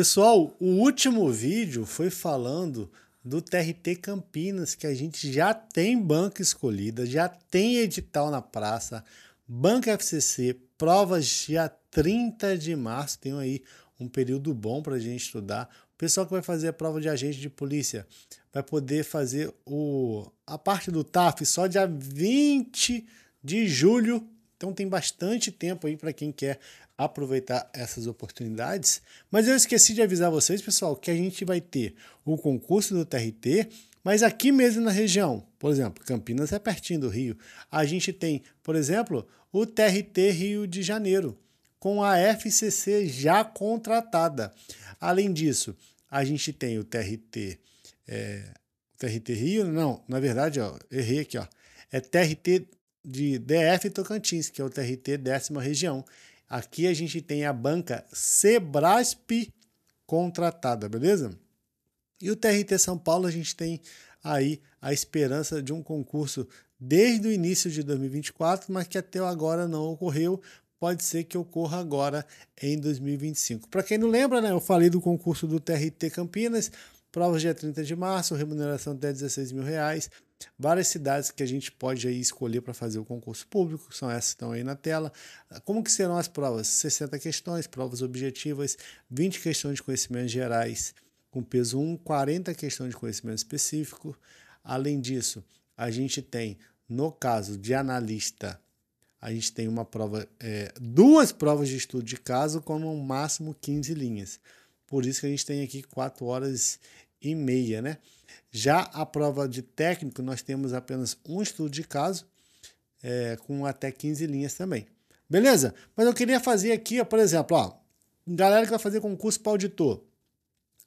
Pessoal, o último vídeo foi falando do TRT Campinas, que a gente já tem banca escolhida, já tem edital na praça, banca FCC, provas dia 30 de março, tem aí um período bom para a gente estudar. O pessoal que vai fazer a prova de agente de polícia vai poder fazer o, a parte do TAF só dia 20 de julho, então tem bastante tempo aí para quem quer aproveitar essas oportunidades. Mas eu esqueci de avisar vocês, pessoal, que a gente vai ter o concurso do TRT, mas aqui mesmo na região. Por exemplo, Campinas é pertinho do Rio. A gente tem, por exemplo, o TRT Rio de Janeiro, com a FCC já contratada. Além disso, a gente tem o TRT. É, TRT Rio, não, na verdade, ó, errei aqui, ó. É TRT de DF Tocantins, que é o TRT décima região. Aqui a gente tem a banca Sebrasp contratada, beleza? E o TRT São Paulo a gente tem aí a esperança de um concurso desde o início de 2024, mas que até agora não ocorreu. Pode ser que ocorra agora em 2025. Para quem não lembra, né, eu falei do concurso do TRT Campinas, provas dia 30 de março, remuneração até 16 mil reais, várias cidades que a gente pode aí escolher para fazer o concurso público, são essas que estão aí na tela. Como que serão as provas? 60 questões, provas objetivas, 20 questões de conhecimentos gerais com peso 1, 40 questões de conhecimento específico. Além disso, a gente tem, no caso de analista, a gente tem uma prova, é, duas provas de estudo de caso com no máximo 15 linhas. Por isso que a gente tem aqui 4 horas e meia, né? Já a prova de técnico, nós temos apenas um estudo de caso, é, com até 15 linhas também. Beleza? Mas eu queria fazer aqui, ó, por exemplo, ó, galera que vai fazer concurso para auditor.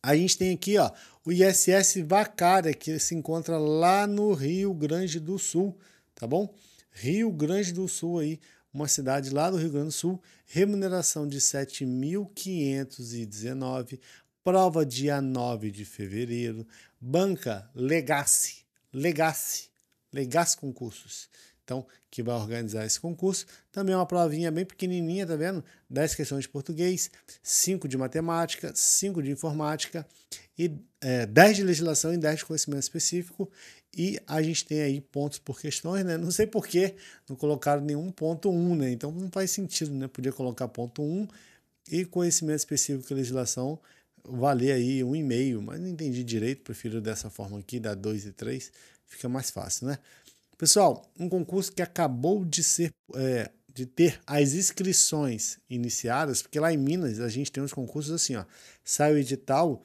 A gente tem aqui ó, o ISS Vacária, que se encontra lá no Rio Grande do Sul, tá bom? Rio Grande do Sul aí, uma cidade lá do Rio Grande do Sul, remuneração de 7.519, prova dia 9 de fevereiro, banca Legacy, Legacy, Legacy Concursos. Então, que vai organizar esse concurso. Também é uma provinha bem pequenininha, tá vendo? 10 questões de português, 5 de matemática, 5 de informática, e é, 10 de legislação e 10 de conhecimento específico. E a gente tem aí pontos por questões, né? Não sei por que não colocaram nenhum ponto 1, né? Então não faz sentido, né? Podia colocar ponto 1 e conhecimento específico e legislação valer aí um e meio, mas não entendi direito, prefiro dessa forma aqui, dá dois e três, fica mais fácil, né? Pessoal, um concurso que acabou de ser é, de ter as inscrições iniciadas, porque lá em Minas a gente tem uns concursos assim, ó, sai o edital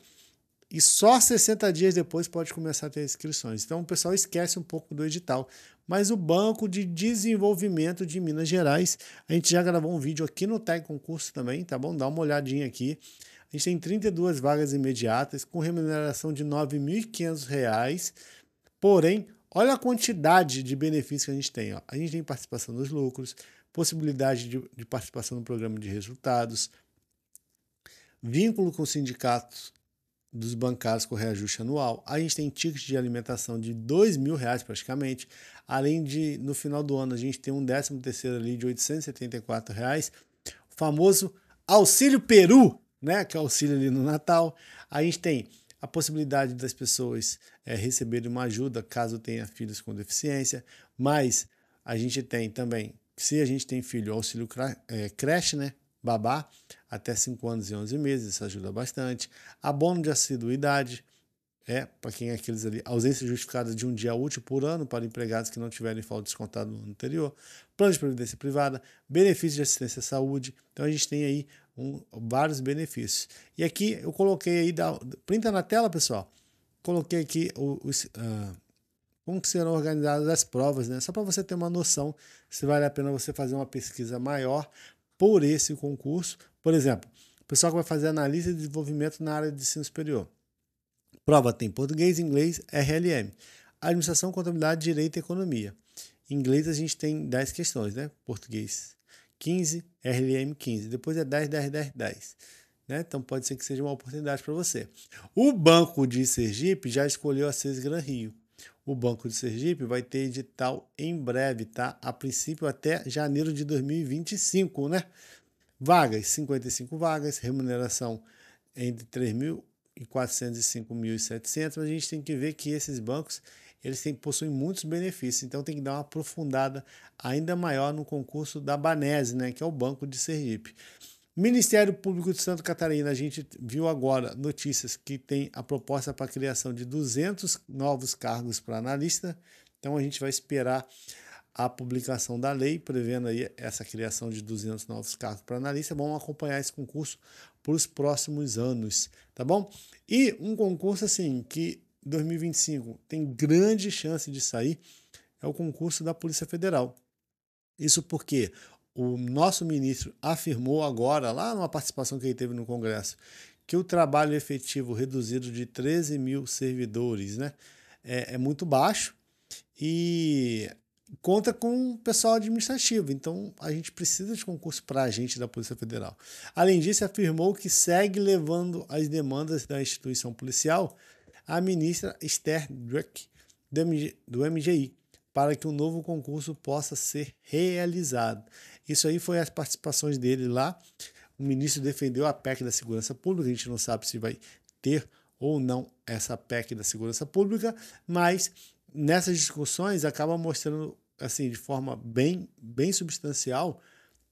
e só 60 dias depois pode começar a ter inscrições. Então o pessoal esquece um pouco do edital. Mas o Banco de Desenvolvimento de Minas Gerais, a gente já gravou um vídeo aqui no Tec Concurso também, tá bom? Dá uma olhadinha aqui. A gente tem 32 vagas imediatas com remuneração de R$ 9.500, porém, olha a quantidade de benefícios que a gente tem. Ó. A gente tem participação nos lucros, possibilidade de, de participação no programa de resultados, vínculo com sindicatos dos bancários com reajuste anual. A gente tem ticket de alimentação de dois mil reais praticamente. Além de, no final do ano, a gente tem um décimo terceiro ali de 874 reais. O famoso Auxílio Peru, né, que é o auxílio ali no Natal. A gente tem a possibilidade das pessoas é, receberem uma ajuda caso tenha filhos com deficiência, mas a gente tem também, se a gente tem filho, auxílio é, creche, né, babá, até 5 anos e 11 meses, isso ajuda bastante. Abono de assiduidade, é, para quem é aqueles ali, ausência justificada de um dia útil por ano para empregados que não tiverem falta descontada no ano anterior, plano de previdência privada, benefício de assistência à saúde. Então a gente tem aí um, vários benefícios. E aqui eu coloquei aí, da, printa na tela, pessoal. Coloquei aqui os, uh, ah, como que serão organizadas as provas, né? Só para você ter uma noção se vale a pena você fazer uma pesquisa maior por esse concurso. Por exemplo, o pessoal que vai fazer análise de desenvolvimento na área de ensino superior. Prova tem português, inglês, RLM. Administração, contabilidade, direito e economia. Em inglês a gente tem 10 questões, né? Português, 15, RVM 15. Depois é 10, 10, 10, 10. Né? Então pode ser que seja uma oportunidade para você. O Banco de Sergipe já escolheu a CES Gran Rio. O Banco de Sergipe vai ter edital em breve, tá? A princípio até janeiro de 2025, né? Vagas, 55 vagas, remuneração entre 3.400 e 5.700. A gente tem que ver que esses bancos eles têm, possuem muitos benefícios, então tem que dar uma aprofundada ainda maior no concurso da Banese, né, que é o Banco de Sergipe. Ministério Público de Santa Catarina, a gente viu agora notícias que tem a proposta para a criação de 200 novos cargos para analista, então a gente vai esperar a publicação da lei prevendo aí essa criação de 200 novos cargos para analista. Vamos acompanhar esse concurso para os próximos anos, tá bom? E um concurso assim que 2025 tem grande chance de sair é o concurso da Polícia Federal. Isso porque o nosso ministro afirmou agora, lá numa participação que ele teve no Congresso, que o trabalho efetivo reduzido de 13 mil servidores né, é, é muito baixo e conta com o pessoal administrativo. Então, a gente precisa de concurso para agente da Polícia Federal. Além disso, afirmou que segue levando as demandas da instituição policial a ministra Esther Druck, do MGI, para que um novo concurso possa ser realizado. Isso aí foi as participações dele lá. O ministro defendeu a PEC da Segurança Pública, a gente não sabe se vai ter ou não essa PEC da Segurança Pública, mas nessas discussões acaba mostrando assim de forma bem bem substancial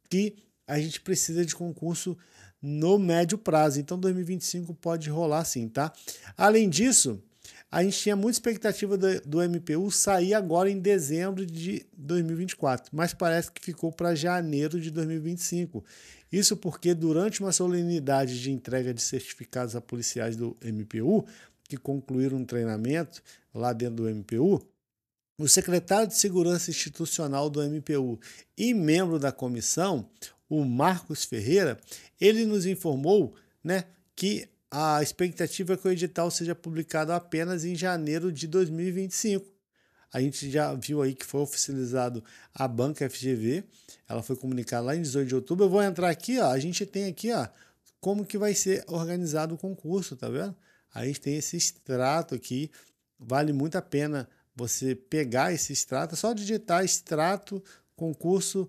que a gente precisa de concurso no médio prazo. Então 2025 pode rolar sim, tá? Além disso, a gente tinha muita expectativa do, do MPU sair agora em dezembro de 2024, mas parece que ficou para janeiro de 2025. Isso porque durante uma solenidade de entrega de certificados a policiais do MPU, que concluíram um treinamento lá dentro do MPU, o secretário de Segurança Institucional do MPU e membro da comissão, o Marcos Ferreira, ele nos informou né, que a expectativa é que o edital seja publicado apenas em janeiro de 2025. A gente já viu aí que foi oficializado a banca FGV, ela foi comunicada lá em 18 de outubro. Eu vou entrar aqui, ó, a gente tem aqui ó, como que vai ser organizado o concurso, tá vendo? A gente tem esse extrato aqui, vale muito a pena você pegar esse extrato, é só digitar extrato concurso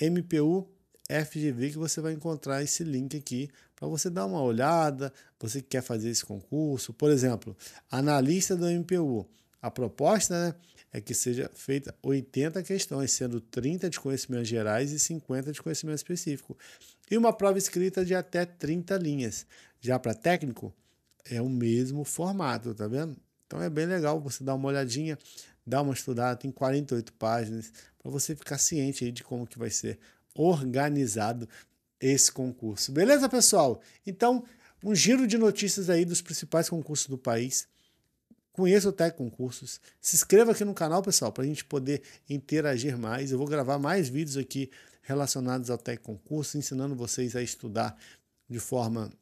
MPU FGV que você vai encontrar esse link aqui para você dar uma olhada, você que quer fazer esse concurso, por exemplo, analista do MPU. A proposta né, é que seja feita 80 questões, sendo 30 de conhecimentos gerais e 50 de conhecimento específico. E uma prova escrita de até 30 linhas. Já para técnico, é o mesmo formato, tá vendo? Então é bem legal você dar uma olhadinha, dar uma estudada, tem 48 páginas, para você ficar ciente aí de como que vai ser organizado esse concurso. Beleza, pessoal? Então, um giro de notícias aí dos principais concursos do país. Conheça o Tec Concursos. Se inscreva aqui no canal, pessoal, para a gente poder interagir mais. Eu vou gravar mais vídeos aqui relacionados ao Tec Concurso, ensinando vocês a estudar de forma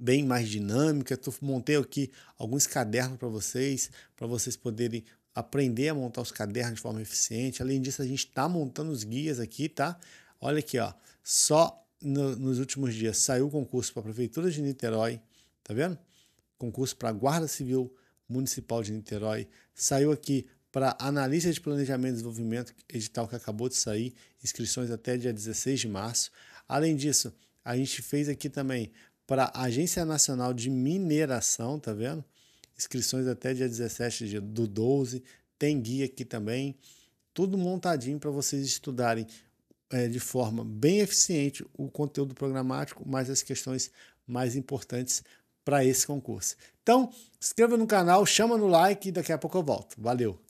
bem mais dinâmica. Eu montei aqui alguns cadernos para vocês, para vocês poderem aprender a montar os cadernos de forma eficiente. Além disso, a gente está montando os guias aqui, tá? Olha aqui, ó. Só no, nos últimos dias saiu o concurso para a Prefeitura de Niterói, tá vendo? Concurso para a Guarda Civil Municipal de Niterói. Saiu aqui para analista de planejamento e desenvolvimento, edital que acabou de sair, inscrições até dia 16 de março. Além disso, a gente fez aqui também para a Agência Nacional de Mineração, tá vendo? Inscrições até dia 17 do 12, tem guia aqui também, tudo montadinho para vocês estudarem é, de forma bem eficiente o conteúdo programático, mais as questões mais importantes para esse concurso. Então, se inscreva no canal, chama no like e daqui a pouco eu volto. Valeu!